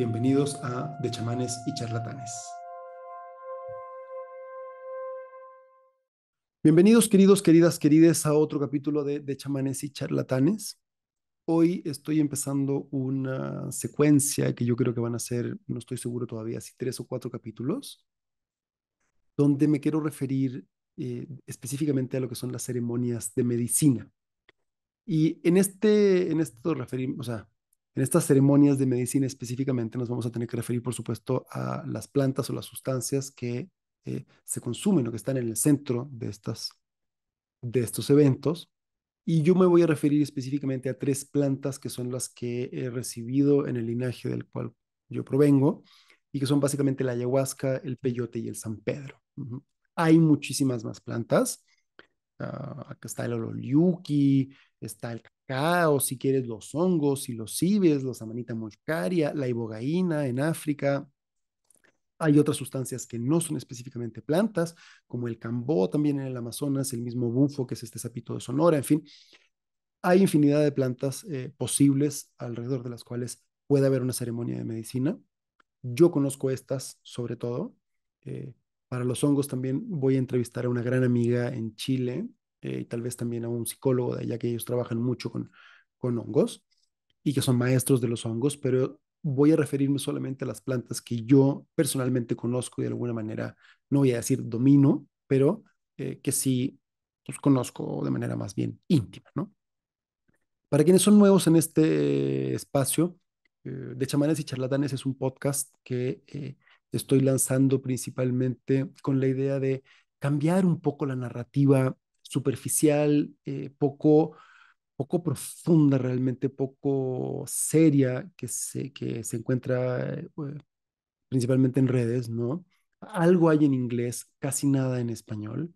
Bienvenidos a De chamanes y charlatanes. Bienvenidos queridos, queridas, querides a otro capítulo de De chamanes y charlatanes. Hoy estoy empezando una secuencia que yo creo que van a ser, no estoy seguro todavía, si tres o cuatro capítulos, donde me quiero referir eh, específicamente a lo que son las ceremonias de medicina. Y en este, en esto referimos, o sea, en estas ceremonias de medicina específicamente nos vamos a tener que referir, por supuesto, a las plantas o las sustancias que eh, se consumen o que están en el centro de, estas, de estos eventos. Y yo me voy a referir específicamente a tres plantas que son las que he recibido en el linaje del cual yo provengo y que son básicamente la ayahuasca, el peyote y el San Pedro. Hay muchísimas más plantas, Ah, acá está el ololiuki, está el cacao, si quieres los hongos, y los cibes, la samanita molcaria, la ibogaína en África. Hay otras sustancias que no son específicamente plantas, como el cambó también en el Amazonas, el mismo bufo, que es este sapito de Sonora, en fin. Hay infinidad de plantas eh, posibles alrededor de las cuales puede haber una ceremonia de medicina. Yo conozco estas sobre todo. Eh, para los hongos también voy a entrevistar a una gran amiga en Chile eh, y tal vez también a un psicólogo de allá que ellos trabajan mucho con, con hongos y que son maestros de los hongos, pero voy a referirme solamente a las plantas que yo personalmente conozco y de alguna manera, no voy a decir domino, pero eh, que sí los pues, conozco de manera más bien íntima, ¿no? Para quienes son nuevos en este espacio, eh, De Chamanes y Charlatanes es un podcast que estoy lanzando principalmente con la idea de cambiar un poco la narrativa superficial, eh, poco, poco profunda realmente, poco seria que se, que se encuentra eh, pues, principalmente en redes, ¿no? Algo hay en inglés, casi nada en español.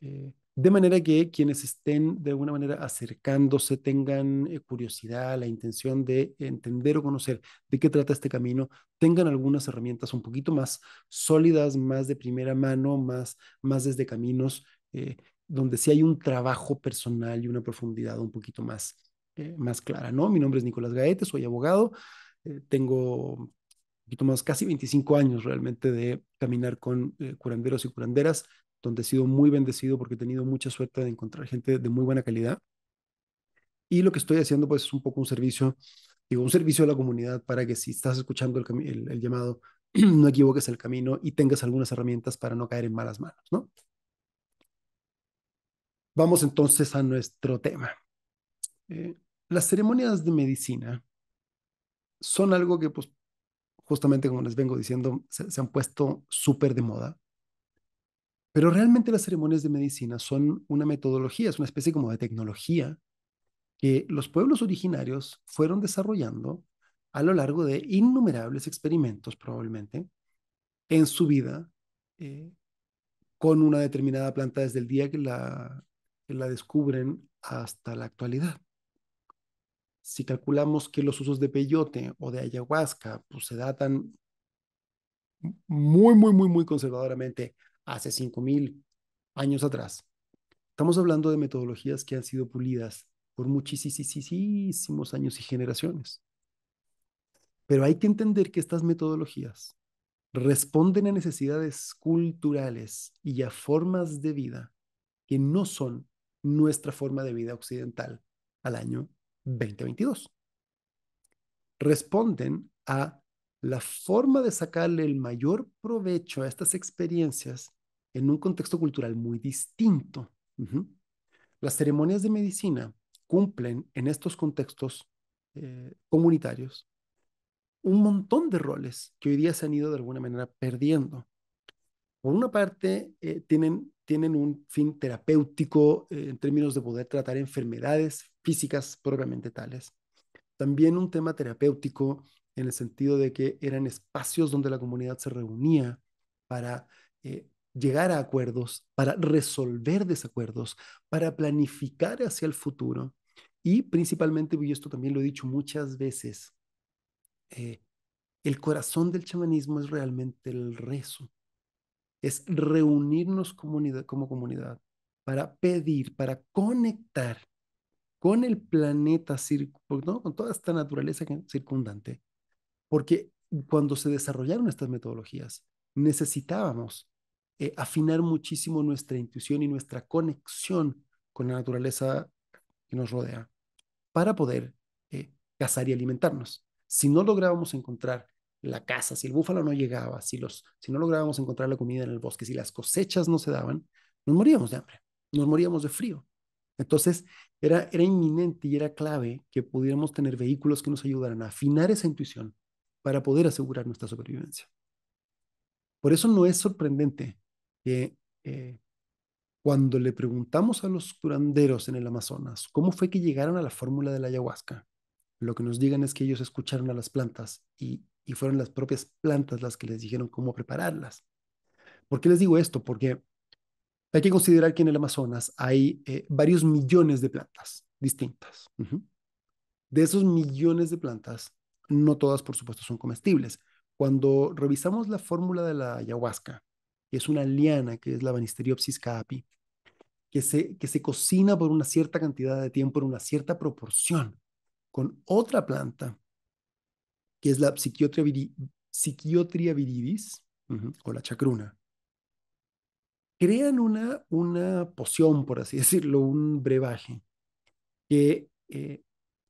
Eh, de manera que quienes estén de alguna manera acercándose tengan eh, curiosidad, la intención de entender o conocer de qué trata este camino, tengan algunas herramientas un poquito más sólidas, más de primera mano, más, más desde caminos eh, donde sí hay un trabajo personal y una profundidad un poquito más, eh, más clara. ¿no? Mi nombre es Nicolás Gaete, soy abogado, tengo poquito más, casi 25 años realmente de caminar con curanderos y curanderas, donde he sido muy bendecido porque he tenido mucha suerte de encontrar gente de muy buena calidad. Y lo que estoy haciendo pues es un poco un servicio, digo, un servicio a la comunidad para que si estás escuchando el, llamado, no equivoques el camino y tengas algunas herramientas para no caer en malas manos, ¿no? Vamos entonces a nuestro tema. Eh, las ceremonias de medicina son algo que, pues, justamente como les vengo diciendo, se han puesto súper de moda. Pero realmente las ceremonias de medicina son una metodología, es una especie como de tecnología que los pueblos originarios fueron desarrollando a lo largo de innumerables experimentos probablemente en su vida eh, con una determinada planta desde el día que la, la descubren hasta la actualidad. Si calculamos que los usos de peyote o de ayahuasca pues, se datan muy, muy, muy, muy conservadoramente hace 5.000 años atrás. Estamos hablando de metodologías que han sido pulidas por muchísimos años y generaciones. Pero hay que entender que estas metodologías responden a necesidades culturales y a formas de vida que no son nuestra forma de vida occidental al año 2022. Responden a la forma de sacarle el mayor provecho a estas experiencias en un contexto cultural muy distinto. Las ceremonias de medicina cumplen en estos contextos eh, comunitarios un montón de roles que hoy día se han ido de alguna manera perdiendo. Por una parte, eh, tienen, tienen un fin terapéutico eh, en términos de poder tratar enfermedades físicas propiamente tales. También un tema terapéutico en el sentido de que eran espacios donde la comunidad se reunía para eh, llegar a acuerdos, para resolver desacuerdos, para planificar hacia el futuro. Y principalmente, y esto también lo he dicho muchas veces, eh, el corazón del chamanismo es realmente el rezo, es reunirnos como comunidad para pedir, para conectar con el planeta, con toda esta naturaleza circundante, porque cuando se desarrollaron estas metodologías, necesitábamos eh, afinar muchísimo nuestra intuición y nuestra conexión con la naturaleza que nos rodea para poder eh, cazar y alimentarnos. Si no lográbamos encontrar la caza, si el búfalo no llegaba, si, los, si no lográbamos encontrar la comida en el bosque, si las cosechas no se daban, nos moríamos de hambre, nos moríamos de frío. Entonces, era, era inminente y era clave que pudiéramos tener vehículos que nos ayudaran a afinar esa intuición, para poder asegurar nuestra supervivencia. Por eso no es sorprendente que eh, cuando le preguntamos a los curanderos en el Amazonas cómo fue que llegaron a la fórmula de la ayahuasca, lo que nos digan es que ellos escucharon a las plantas y, y fueron las propias plantas las que les dijeron cómo prepararlas. ¿Por qué les digo esto? Porque hay que considerar que en el Amazonas hay eh, varios millones de plantas distintas. De esos millones de plantas, no todas, por supuesto, son comestibles. Cuando revisamos la fórmula de la ayahuasca, que es una liana, que es la Banisteriopsis caapi, que se, que se cocina por una cierta cantidad de tiempo, en una cierta proporción, con otra planta, que es la Psiquiotria, viridis, o la chacruna, crean una, una poción, por así decirlo, un brebaje, que eh,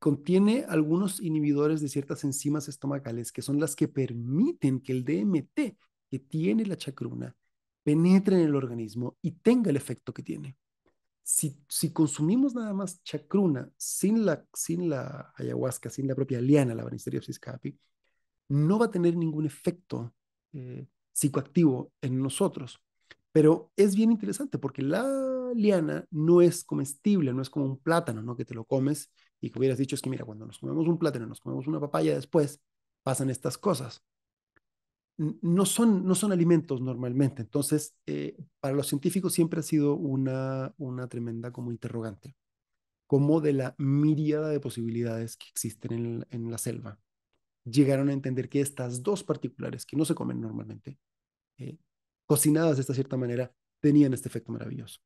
contiene algunos inhibidores de ciertas enzimas estomacales que son las que permiten que el DMT que tiene la chacruna penetre en el organismo y tenga el efecto que tiene. Si, si consumimos nada más chacruna sin la, sin la ayahuasca, sin la propia liana, la Banisteriopsis capi, no va a tener ningún efecto mm. psicoactivo en nosotros. Pero es bien interesante porque la liana no es comestible, no es como un plátano, ¿no? Que te lo comes y que hubieras dicho es que mira, cuando nos comemos un plátano, nos comemos una papaya después, pasan estas cosas. No son, no son alimentos normalmente, entonces eh, para los científicos siempre ha sido una, una tremenda como interrogante, como de la miríada de posibilidades que existen en, la selva. Llegaron a entender que estas dos particulares que no se comen normalmente, eh, cocinadas de esta cierta manera, tenían este efecto maravilloso.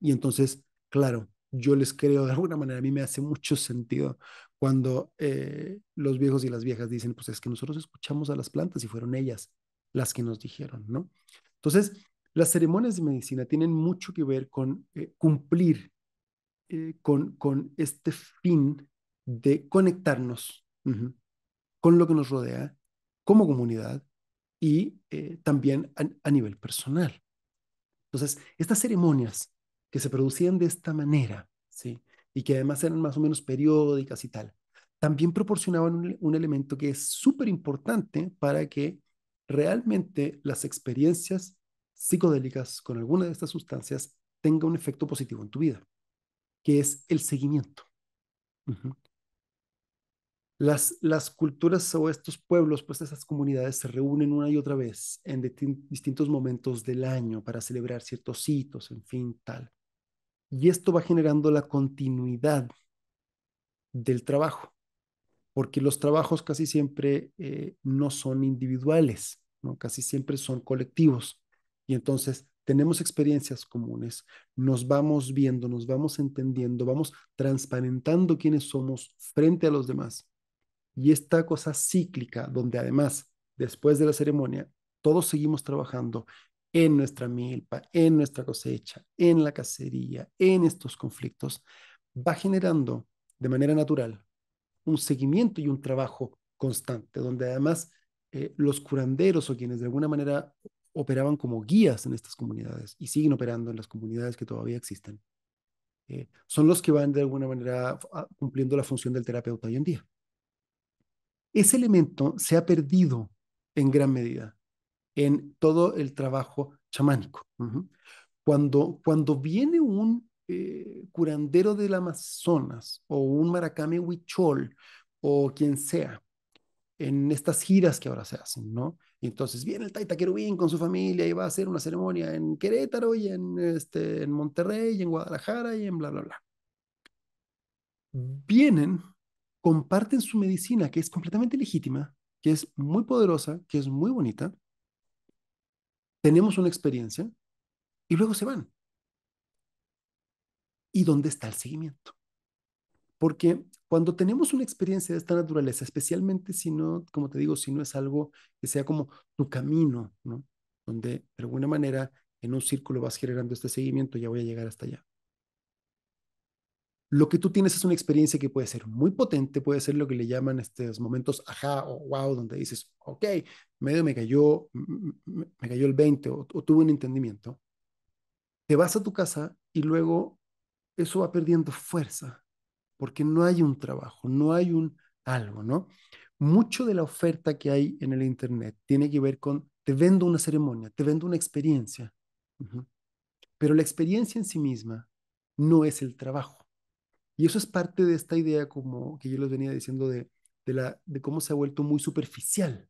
Y entonces, claro, yo les creo de alguna manera, a mí me hace mucho sentido cuando eh, los viejos y las viejas dicen, pues es que nosotros escuchamos a las plantas y fueron ellas las que nos dijeron, ¿no? Entonces, las ceremonias de medicina tienen mucho que ver con eh, cumplir eh, con, con este fin de conectarnos con lo que nos rodea como comunidad y también a nivel personal. Entonces, estas ceremonias que se producían de esta manera, ¿sí? Y que además eran más o menos periódicas y tal, también proporcionaban un, elemento que es súper importante para que realmente las experiencias psicodélicas con alguna de estas sustancias tenga un efecto positivo en tu vida, que es el seguimiento. Las, las culturas o estos pueblos, pues esas comunidades se reúnen una y otra vez en distintos momentos del año para celebrar ciertos hitos, en fin, tal. Y esto va generando la continuidad del trabajo, porque los trabajos casi siempre eh, no son individuales, ¿no? casi siempre son colectivos. Y entonces tenemos experiencias comunes, nos vamos viendo, nos vamos entendiendo, vamos transparentando quiénes somos frente a los demás. Y esta cosa cíclica, donde además, después de la ceremonia, todos seguimos trabajando en nuestra milpa, en nuestra cosecha, en la cacería, en estos conflictos, va generando de manera natural un seguimiento y un trabajo constante, donde además eh, los curanderos o quienes de alguna manera operaban como guías en estas comunidades y siguen operando en las comunidades que todavía existen, eh, son los que van de alguna manera ah, cumpliendo la función del terapeuta hoy en día. Ese elemento se ha perdido en gran medida en todo el trabajo chamánico. Cuando, cuando viene un eh, curandero del Amazonas o un maracame huichol o quien sea, en estas giras que ahora se hacen, ¿no? Y entonces viene el Taita Querubín con su familia y va a hacer una ceremonia en Querétaro y en, este, en Monterrey y en Guadalajara y en bla, bla, bla. Vienen, comparten su medicina que es completamente legítima, que es muy poderosa, que es muy bonita, tenemos una experiencia y luego se van. ¿Y dónde está el seguimiento? Porque cuando tenemos una experiencia de esta naturaleza, especialmente si no, como te digo, si no es algo que sea como tu camino, ¿no? Donde de alguna manera en un círculo vas generando este seguimiento, ya voy a llegar hasta allá lo que tú tienes es una experiencia que puede ser muy potente, puede ser lo que le llaman estos momentos ajá o wow, donde dices, ok, medio me cayó, me cayó el 20 o, tuve un entendimiento. Te vas a tu casa y luego eso va perdiendo fuerza, porque no hay un trabajo, no hay un algo, ¿no? Mucho de la oferta que hay en el Internet tiene que ver con, te vendo una ceremonia, te vendo una experiencia, pero la experiencia en sí misma no es el trabajo. Y eso es parte de esta idea como que yo les venía diciendo de, la, de cómo se ha vuelto muy superficial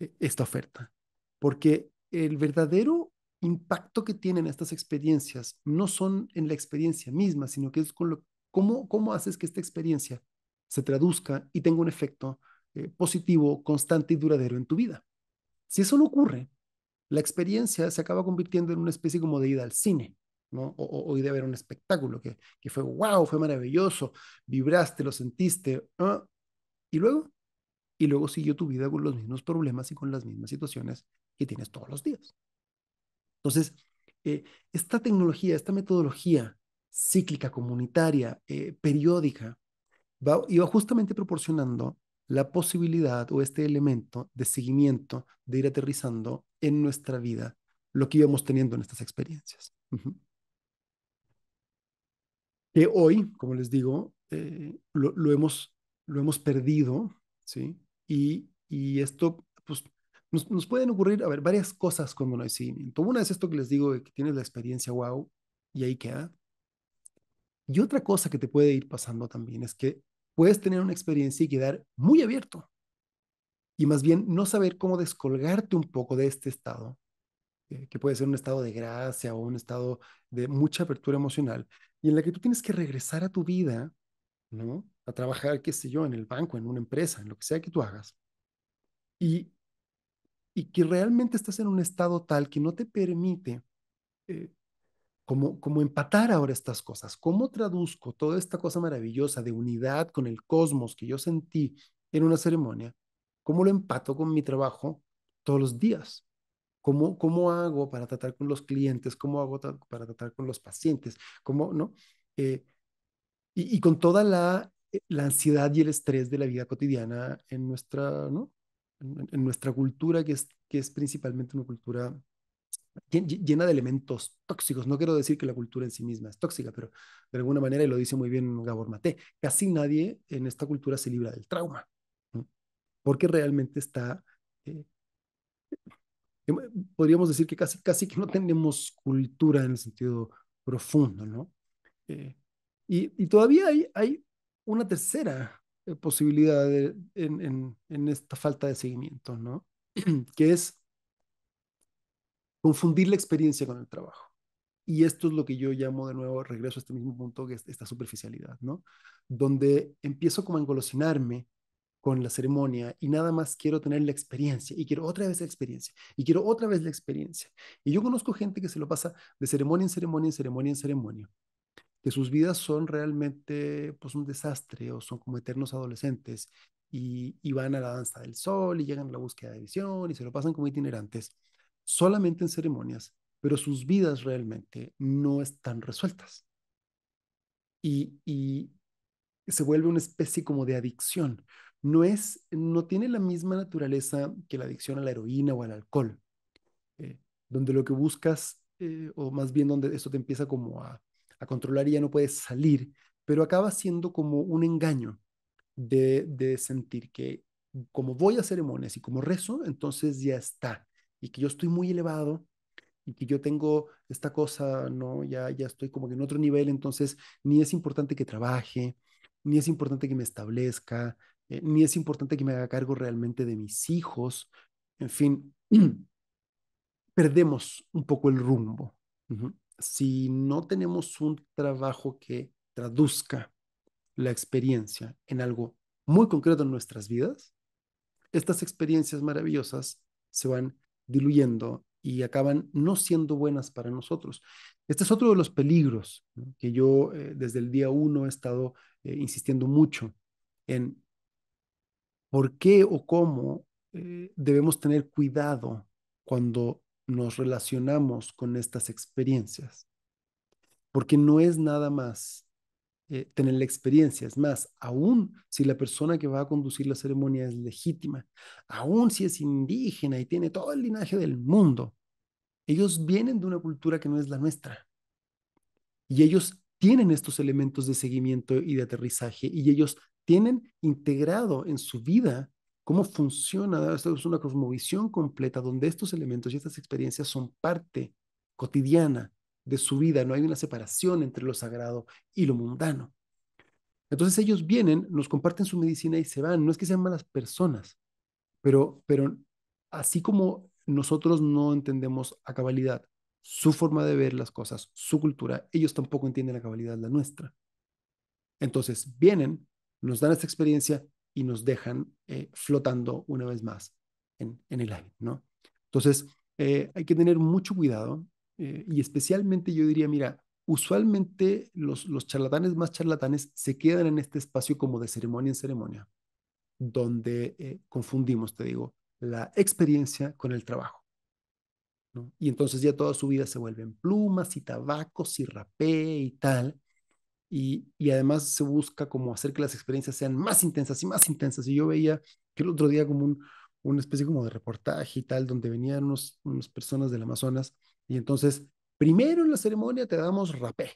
eh, esta oferta. Porque el verdadero impacto que tienen estas experiencias no son en la experiencia misma, sino que es cómo, cómo haces que esta experiencia se traduzca y tenga un efecto eh, positivo, constante y duradero en tu vida. Si eso no ocurre, la experiencia se acaba convirtiendo en una especie como de ida al cine, o, hoy de haber un espectáculo que, fue wow, fue maravilloso, vibraste, lo sentiste, ¿ah? y luego, y luego siguió tu vida con los mismos problemas y con las mismas situaciones que tienes todos los días. Entonces, eh, esta tecnología, esta metodología cíclica, comunitaria, eh, periódica, va, iba justamente proporcionando la posibilidad o este elemento de seguimiento, de ir aterrizando en nuestra vida lo que íbamos teniendo en estas experiencias que hoy, como les digo, eh, lo, hemos, lo hemos perdido, ¿sí? Y, y esto, pues, nos, nos, pueden ocurrir, a ver, varias cosas cuando no hay seguimiento. Una es esto que les digo, que tienes la experiencia, wow, y ahí queda. Y otra cosa que te puede ir pasando también es que puedes tener una experiencia y quedar muy abierto. Y más bien no saber cómo descolgarte un poco de este estado, eh, que puede ser un estado de gracia o un estado de mucha apertura emocional, y en la que tú tienes que regresar a tu vida, ¿no? A trabajar, qué sé yo, en el banco, en una empresa, en lo que sea que tú hagas. Y, y que realmente estás en un estado tal que no te permite eh, como, como empatar ahora estas cosas. ¿Cómo traduzco toda esta cosa maravillosa de unidad con el cosmos que yo sentí en una ceremonia? ¿Cómo lo empato con mi trabajo todos los días? ¿Cómo, cómo hago para tratar con los clientes? ¿Cómo hago para tratar con los pacientes? ¿Cómo, no? Eh, y, con toda la, eh, la, ansiedad y el estrés de la vida cotidiana en nuestra, ¿no? en, nuestra cultura, que es, que es principalmente una cultura llena de elementos tóxicos. No quiero decir que la cultura en sí misma es tóxica, pero de alguna manera, y lo dice muy bien Gabor Maté, casi nadie en esta cultura se libra del trauma, porque realmente está eh, podríamos decir que casi, casi que no tenemos cultura en el sentido profundo, ¿no? Eh, y, todavía hay, hay una tercera eh, posibilidad en, en, en, esta falta de seguimiento, ¿no? que es confundir la experiencia con el trabajo. Y esto es lo que yo llamo de nuevo, regreso a este mismo punto, que es esta superficialidad, ¿no? Donde empiezo como a engolosinarme con la ceremonia y nada más quiero tener la experiencia y quiero otra vez la experiencia y quiero otra vez la experiencia. Y yo conozco gente que se lo pasa de ceremonia en ceremonia, en ceremonia, en ceremonia, que sus vidas son realmente pues un desastre o son como eternos adolescentes y, van a la danza del sol y llegan a la búsqueda de visión y se lo pasan como itinerantes, solamente en ceremonias, pero sus vidas realmente no están resueltas. y se vuelve una especie como de adicción, no es, no tiene la misma naturaleza que la adicción a la heroína o al alcohol, eh, donde lo que buscas, eh, o más bien donde esto te empieza como a, controlar y ya no puedes salir, pero acaba siendo como un engaño de, sentir que como voy a ceremonias y como rezo, entonces ya está, y que yo estoy muy elevado y que yo tengo esta cosa, no, ya, ya estoy como que en otro nivel, entonces ni es importante que trabaje, ni es importante que me establezca, eh, ni es importante que me haga cargo realmente de mis hijos, en fin, perdemos un poco el rumbo. Si no tenemos un trabajo que traduzca la experiencia en algo muy concreto en nuestras vidas, estas experiencias maravillosas se van diluyendo y acaban no siendo buenas para nosotros. Este es otro de los peligros que yo eh, desde el día uno he estado eh, insistiendo mucho en por qué o cómo eh, debemos tener cuidado cuando nos relacionamos con estas experiencias. Porque no es nada más eh, tener la experiencia, es más, aún si la persona que va a conducir la ceremonia es legítima, aún si es indígena y tiene todo el linaje del mundo, ellos vienen de una cultura que no es la nuestra. Y ellos tienen estos elementos de seguimiento y de aterrizaje y ellos tienen integrado en su vida cómo funciona, es una cosmovisión completa donde estos elementos y estas experiencias son parte cotidiana de su vida, no hay una separación entre lo sagrado y lo mundano. Entonces ellos vienen, nos comparten su medicina y se van, no es que sean malas personas, pero, pero así como nosotros no entendemos a cabalidad su forma de ver las cosas, su cultura, ellos tampoco entienden a cabalidad la nuestra. Entonces vienen, nos dan esta experiencia y nos dejan eh, flotando una vez más en, el aire, ¿no? Entonces, eh, hay que tener mucho cuidado eh, y especialmente yo diría, mira, usualmente los, los charlatanes más charlatanes se quedan en este espacio como de ceremonia en ceremonia, donde confundimos, te digo, la experiencia con el trabajo. ¿no? Y entonces ya toda su vida se vuelven plumas y tabacos y rapé y tal, y, además se busca como hacer que las experiencias sean más intensas y más intensas. Y yo veía que el otro día como una especie como de reportaje y tal, donde venían unas personas del Amazonas y entonces, primero en la ceremonia te damos rapé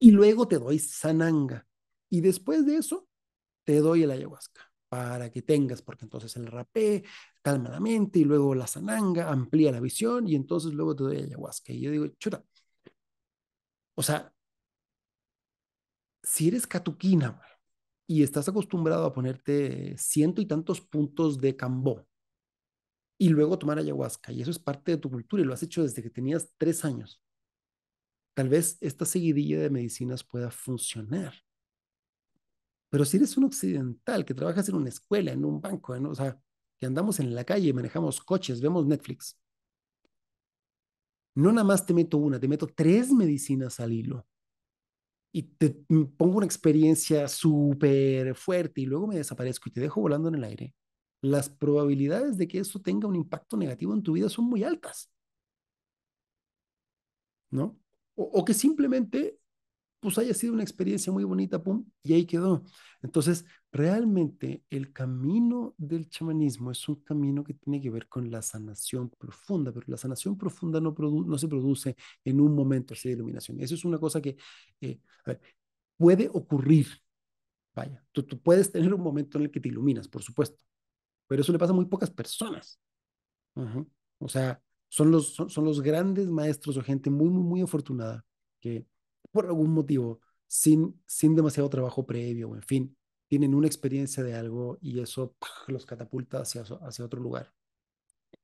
y luego te doy sananga y después de eso te doy el ayahuasca para que tengas, porque entonces el rapé calma la mente y luego la sananga amplía la visión y entonces luego te doy ayahuasca. Y yo digo, chuta, o sea, si eres catuquina y estás acostumbrado a ponerte ciento y tantos puntos de cambó y luego tomar ayahuasca, y eso es parte de tu cultura y lo has hecho desde que tenías tres años, tal vez esta seguidilla de medicinas pueda funcionar. Pero si eres un occidental que trabajas en una escuela, en un banco, o sea, que andamos en la calle, manejamos coches, vemos Netflix, no nada más te meto una, te meto tres medicinas al hilo y te mm, pongo una experiencia súper fuerte y luego me desaparezco y te dejo volando en el aire, las probabilidades de que eso tenga un impacto negativo en tu vida son muy altas. ¿No? O, o que simplemente pues haya sido una experiencia muy bonita, pum, y ahí quedó. Entonces, realmente el camino del chamanismo es un camino que tiene que ver con la sanación profunda, pero la sanación profunda no, no se produce en un momento así de iluminación. Eso es una cosa que eh, puede ocurrir. Vaya, tú, tú puedes tener un momento en el que te iluminas, por supuesto, pero eso le pasa a muy pocas personas. O sea, son los, son los grandes maestros o gente muy, muy, muy afortunada que por algún motivo, sin, sin demasiado trabajo previo, en fin, tienen una experiencia de algo y eso los catapulta hacia, hacia otro lugar.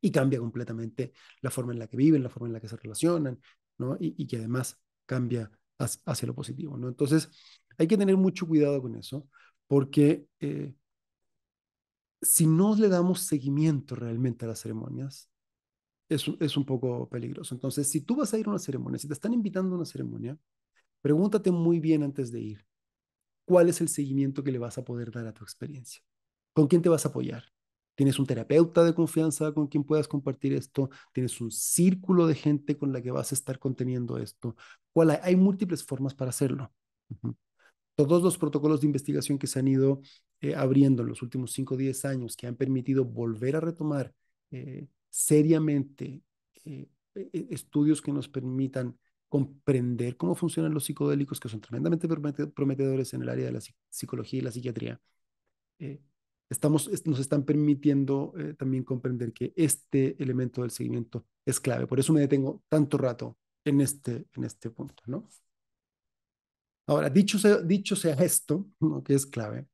Y cambia completamente la forma en la que viven, la forma en la que se relacionan, ¿no? Y, que además cambia hacia, lo positivo, ¿no? Entonces, hay que tener mucho cuidado con eso, porque eh, si no le damos seguimiento realmente a las ceremonias, es, es un poco peligroso. Entonces, si tú vas a ir a una ceremonia, si te están invitando a una ceremonia, Pregúntate muy bien antes de ir, ¿cuál es el seguimiento que le vas a poder dar a tu experiencia? ¿Con quién te vas a apoyar? ¿Tienes un terapeuta de confianza con quien puedas compartir esto? ¿Tienes un círculo de gente con la que vas a estar conteniendo esto? hay? múltiples formas para hacerlo. Todos los protocolos de investigación que se han ido eh, abriendo en los últimos 5 o 10 años, que han permitido volver a retomar eh, seriamente eh, e, e, estudios que nos permitan comprender cómo funcionan los psicodélicos, que son tremendamente prometedores en el área de la psicología y la psiquiatría, eh, estamos, nos están permitiendo eh, también comprender que este elemento del seguimiento es clave. Por eso me detengo tanto rato en este, en este punto. ¿no? Ahora, dicho sea, dicho sea esto, ¿no? que es clave,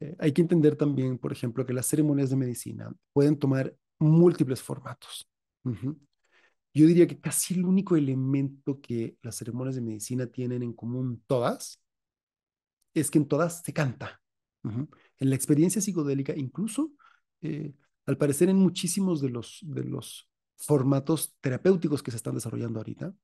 eh, hay que entender también, por ejemplo, que las ceremonias de medicina pueden tomar múltiples formatos. Yo diría que casi el único elemento que las ceremonias de medicina tienen en común todas es que en todas se canta. En la experiencia psicodélica, incluso, eh, al parecer en muchísimos de los, de los formatos terapéuticos que se están desarrollando ahorita,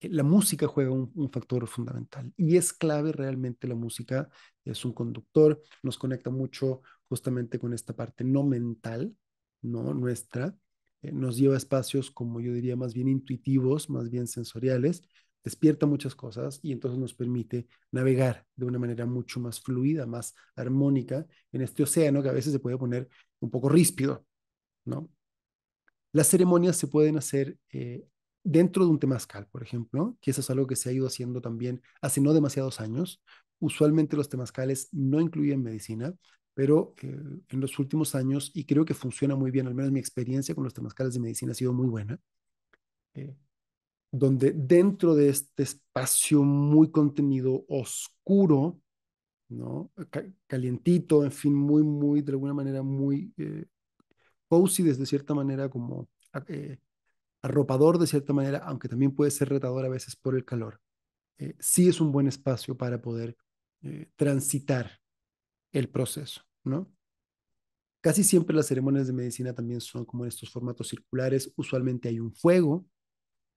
eh, la música juega un, un, factor fundamental y es clave realmente la música, es un conductor, nos conecta mucho justamente con esta parte no mental, no nuestra, eh, nos lleva a espacios, como yo diría, más bien intuitivos, más bien sensoriales, despierta muchas cosas y entonces nos permite navegar de una manera mucho más fluida, más armónica en este océano que a veces se puede poner un poco ríspido, Las ceremonias se pueden hacer eh, dentro de un temazcal, por ejemplo, que eso es algo que se ha ido haciendo también hace no demasiados años. Usualmente los temazcales no incluyen medicina, pero eh, en los últimos años, y creo que funciona muy bien, al menos mi experiencia con los temazcales de medicina ha sido muy buena, eh, donde dentro de este espacio muy contenido oscuro, ¿no? calientito, en fin, muy, muy, de alguna manera, muy eh, cozy, desde cierta manera, como eh, arropador, de cierta manera, aunque también puede ser retador a veces por el calor. sí es un buen espacio para poder transitar el proceso, ¿no? Casi siempre las ceremonias de medicina también son como en estos formatos circulares. Usualmente hay un fuego,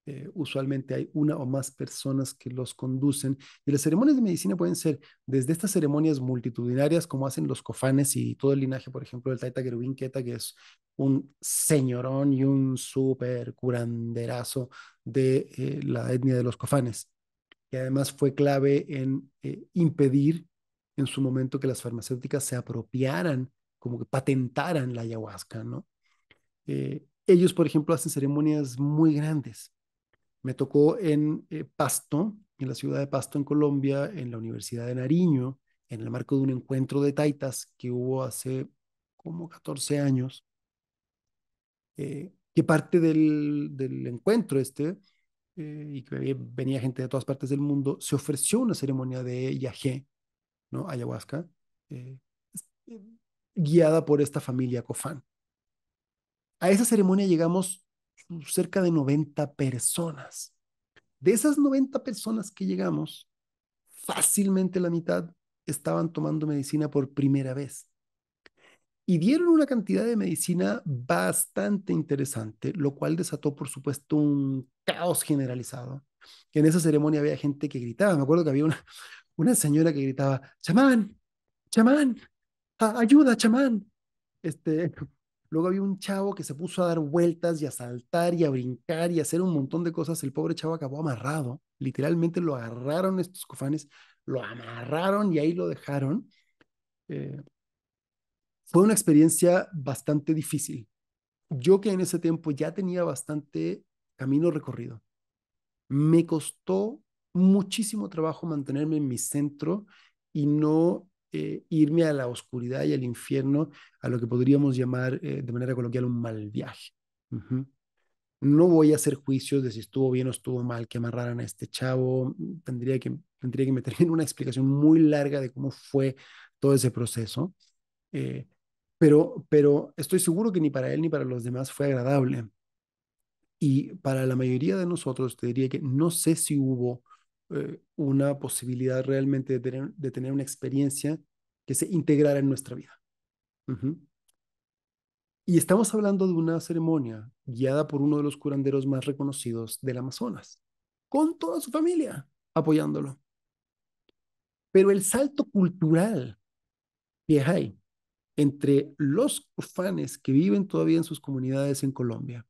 eh, usualmente hay una o más personas que los conducen. Y las ceremonias de medicina pueden ser desde estas ceremonias multitudinarias, como hacen los cofanes y todo el linaje, por ejemplo, el Taita Gerubín Keta, que es un señorón y un súper curanderazo de eh, la etnia de los cofanes, que además fue clave en eh, impedir en su momento que las farmacéuticas se apropiaran, como que patentaran la ayahuasca, ¿no? Eh, ellos, por ejemplo, hacen ceremonias muy grandes. Me tocó en eh, Pasto, en la ciudad de Pasto, en Colombia, en la Universidad de Nariño, en el marco de un encuentro de taitas que hubo hace como 14 años, eh, que parte del, encuentro este, y que venía gente de todas partes del mundo, se ofreció una ceremonia de e yajé ¿no? Ayahuasca, eh, eh, guiada por esta familia Cofán. A esa ceremonia llegamos cerca de 90 personas. De esas 90 personas que llegamos, fácilmente la mitad estaban tomando medicina por primera vez. Y dieron una cantidad de medicina bastante interesante, lo cual desató, por supuesto, un caos generalizado. En esa ceremonia había gente que gritaba. Me acuerdo que había una, una señora que gritaba, chamán, chamán, ayuda, chamán. Este, luego había un chavo que se puso a dar vueltas y a saltar y a brincar y a hacer un montón de cosas. El pobre chavo acabó amarrado. Literalmente lo agarraron estos cofanes, lo amarraron y ahí lo dejaron. Eh, fue una experiencia bastante difícil. Yo que en ese tiempo ya tenía bastante camino recorrido, me costó muchísimo trabajo mantenerme en mi centro y no eh, irme a la oscuridad y al infierno, a lo que podríamos llamar eh, de manera coloquial un mal viaje. No voy a hacer juicios de si estuvo bien o estuvo mal que amarraran a este chavo. Tendría que, tendría que meterme en una explicación muy larga de cómo fue todo ese proceso. Eh, pero, pero estoy seguro que ni para él ni para los demás fue agradable. Y para la mayoría de nosotros, te diría que no sé si hubo eh, una posibilidad realmente de tener, una experiencia que se integrara en nuestra vida. Y estamos hablando de una ceremonia guiada por uno de los curanderos más reconocidos del Amazonas, con toda su familia apoyándolo. Pero el salto cultural que hay entre los ufanes que viven todavía en sus comunidades en Colombia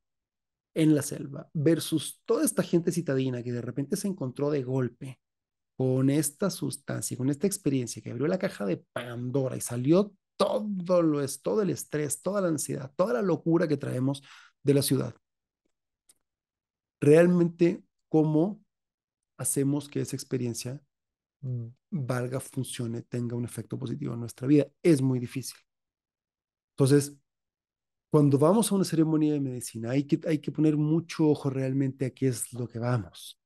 en la selva versus toda esta gente citadina que de repente se encontró de golpe con esta sustancia, con esta experiencia que abrió la caja de Pandora y salió todo lo es, todo el estrés, toda la ansiedad, toda la locura que traemos de la ciudad. Realmente, ¿cómo hacemos que esa experiencia valga, funcione, tenga un efecto positivo en nuestra vida? Es muy difícil. Entonces, cuando vamos a una ceremonia de medicina, hay que, hay que poner mucho ojo realmente a qué es lo que vamos.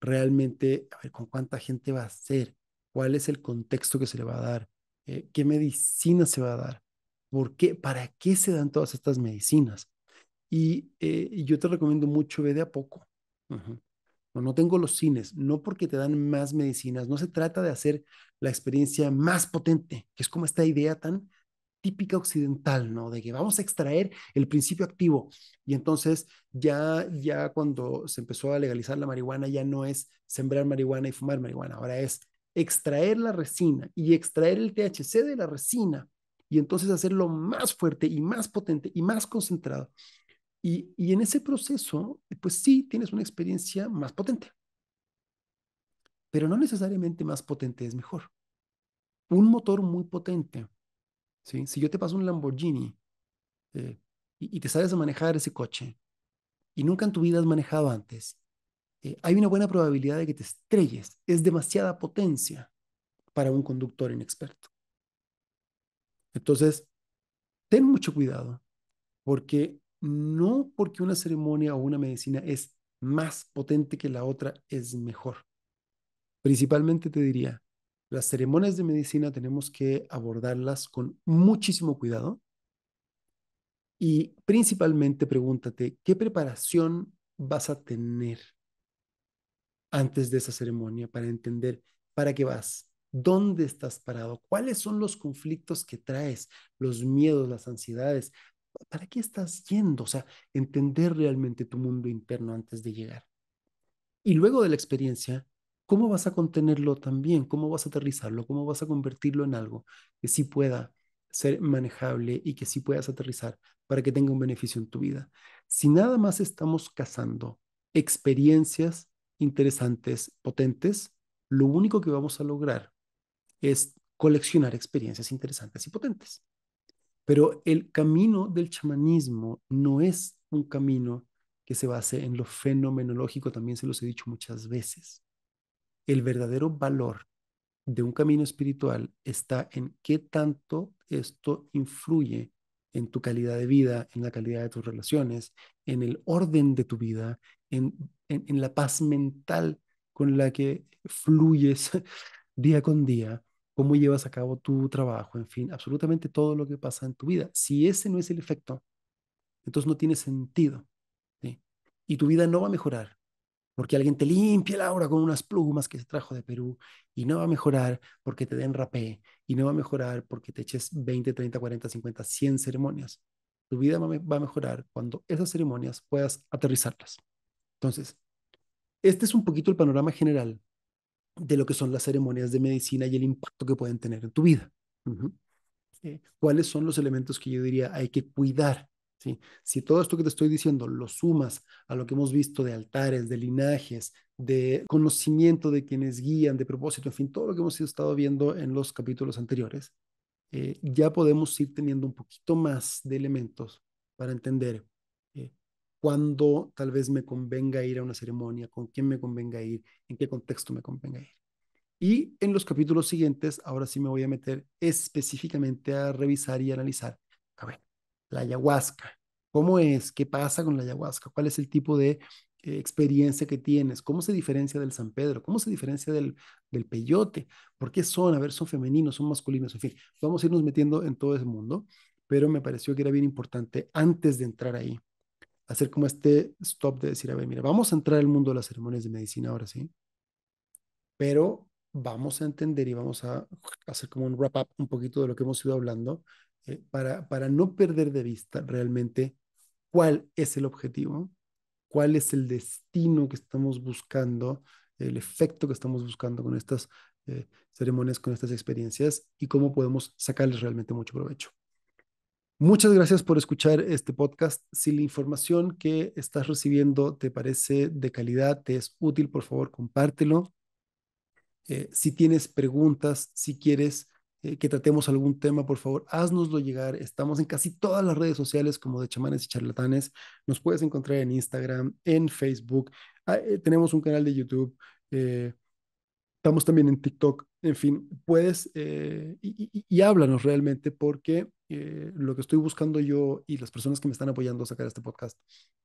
Realmente, a ver, con cuánta gente va a ser, cuál es el contexto que se le va a dar, eh, qué medicina se va a dar, por qué, para qué se dan todas estas medicinas. Y eh, yo te recomiendo mucho, ve de a poco. no, no tengo los cines, no porque te dan más medicinas, no se trata de hacer la experiencia más potente, que es como esta idea tan típica occidental, ¿no? De que vamos a extraer el principio activo. Y entonces ya, ya cuando se empezó a legalizar la marihuana, ya no es sembrar marihuana y fumar marihuana, ahora es extraer la resina y extraer el THC de la resina y entonces hacerlo más fuerte y más potente y más concentrado. Y, y en ese proceso, pues sí, tienes una experiencia más potente, pero no necesariamente más potente es mejor. Un motor muy potente si yo te paso un Lamborghini eh, y, te te sabes manejar ese coche y nunca en tu vida has manejado antes, eh, hay una buena probabilidad de que te estrelles. Es demasiada potencia para un conductor inexperto. Entonces, ten mucho cuidado, porque no porque una ceremonia o una medicina es más potente que la otra es mejor. Principalmente te diría, las ceremonias de medicina tenemos que abordarlas con muchísimo cuidado y principalmente pregúntate, ¿qué preparación vas a tener antes de esa ceremonia para entender para qué vas? ¿Dónde estás parado? ¿Cuáles son los conflictos que traes? Los miedos, las ansiedades. ¿Para qué estás yendo? O sea, entender realmente tu mundo interno antes de llegar. Y luego de la experiencia, ¿cómo vas a contenerlo también? ¿Cómo vas a aterrizarlo? ¿Cómo vas a convertirlo en algo que sí pueda ser manejable y que sí puedas aterrizar para que tenga un beneficio en tu vida? Si nada más estamos cazando experiencias interesantes, potentes, lo único que vamos a lograr es coleccionar experiencias interesantes y potentes. Pero el camino del chamanismo no es un camino que se base en lo fenomenológico, también se los he dicho muchas veces el verdadero valor de un camino espiritual está en qué tanto esto influye en tu calidad de vida, en la calidad de tus relaciones, en el orden de tu vida, en, en, la paz mental con la que fluyes día con día, cómo llevas a cabo tu trabajo, en fin, absolutamente todo lo que pasa en tu vida. Si ese no es el efecto, entonces no tiene sentido. Y tu vida no va a mejorar porque alguien te limpia la aura con unas plumas que se trajo de Perú y no va a mejorar porque te den rapé y no va a mejorar porque te eches 20, 30, 40, 50, 100 ceremonias. Tu vida va a mejorar cuando esas ceremonias puedas aterrizarlas. Entonces, este es un poquito el panorama general de lo que son las ceremonias de medicina y el impacto que pueden tener en tu vida. Eh, ¿Cuáles son los elementos que yo diría hay que cuidar si todo esto que te estoy diciendo lo sumas a lo que hemos visto de altares, de linajes, de conocimiento de quienes guían, de propósito, en fin, todo lo que hemos estado viendo en los capítulos anteriores, eh, ya podemos ir teniendo un poquito más de elementos para entender eh, cuándo tal vez me convenga ir a una ceremonia, con quién me convenga ir, en qué contexto me convenga ir. Y en los capítulos siguientes, ahora sí me voy a meter específicamente a revisar y analizar. A ver, la ayahuasca. ¿Cómo es? ¿Qué pasa con la ayahuasca? ¿Cuál es el tipo de eh, experiencia que tienes? ¿Cómo se diferencia del San Pedro? ¿Cómo se diferencia del, del peyote? ¿Por qué son? A ver, son femeninos, son masculinos, en fin. Vamos a irnos metiendo en todo ese mundo, pero me pareció que era bien importante antes de entrar ahí, hacer como este stop de decir, a ver, mira, vamos a entrar al mundo de las ceremonias de medicina ahora sí, pero vamos a entender y vamos a hacer como un wrap up un poquito de lo que hemos ido hablando eh, para, no perder de vista realmente cuál es el objetivo, cuál es el destino que estamos buscando, el efecto que estamos buscando con estas eh, ceremonias, con estas experiencias y cómo podemos sacarles realmente mucho provecho. Muchas gracias por escuchar este podcast. Si la información que estás recibiendo te parece de calidad, te es útil, por favor, compártelo. Eh, si tienes preguntas, si quieres eh, que tratemos algún tema, por favor, haznoslo llegar. Estamos en casi todas las redes sociales como de chamanes y charlatanes. Nos puedes encontrar en Instagram, en Facebook. Ah, eh, tenemos un canal de YouTube. Eh, Estamos también en TikTok. En fin, puedes eh, y, háblanos realmente porque eh, lo que estoy buscando yo y las personas que me están apoyando a sacar este podcast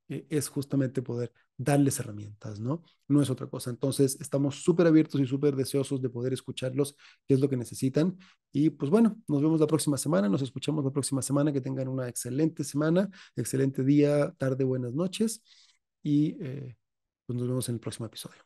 eh, es justamente poder darles herramientas, ¿no? No es otra cosa. Entonces, estamos súper abiertos y súper deseosos de poder escucharlos, qué es lo que necesitan. Y pues bueno, nos vemos la próxima semana, nos escuchamos la próxima semana, que tengan una excelente semana, excelente día, tarde, buenas noches y pues nos vemos en el próximo episodio.